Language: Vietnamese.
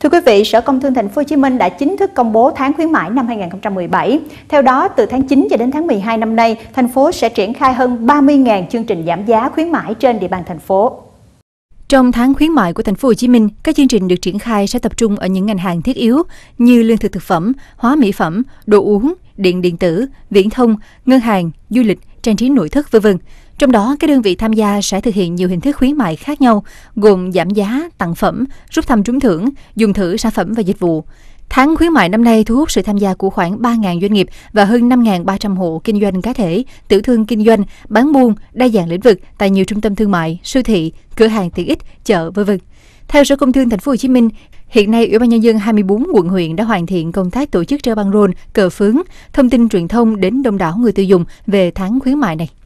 Thưa quý vị, Sở Công Thương Thành phố Hồ Chí Minh đã chính thức công bố tháng khuyến mãi năm 2017. Theo đó, từ tháng 9 cho đến tháng 12 năm nay, thành phố sẽ triển khai hơn 30.000 chương trình giảm giá khuyến mãi trên địa bàn thành phố. Trong tháng khuyến mại của thành phố Hồ Chí Minh, các chương trình được triển khai sẽ tập trung ở những ngành hàng thiết yếu như lương thực thực phẩm, hóa mỹ phẩm, đồ uống, điện điện tử, viễn thông, ngân hàng, du lịch, trang trí nội thất v.v. Trong đó, các đơn vị tham gia sẽ thực hiện nhiều hình thức khuyến mại khác nhau, gồm giảm giá, tặng phẩm, rút thăm trúng thưởng, dùng thử sản phẩm và dịch vụ. Tháng khuyến mại năm nay thu hút sự tham gia của khoảng 3.000 doanh nghiệp và hơn 5.300 hộ kinh doanh cá thể, tiểu thương kinh doanh, bán buôn, đa dạng lĩnh vực tại nhiều trung tâm thương mại, siêu thị, cửa hàng tiện ích, chợ v.v. Theo Sở Công Thương Thành phố Hồ Chí Minh, hiện nay Ủy ban nhân dân 24 quận huyện đã hoàn thiện công tác tổ chức treo băng rôn, cờ phướng, thông tin truyền thông đến đông đảo người tiêu dùng về tháng khuyến mại này.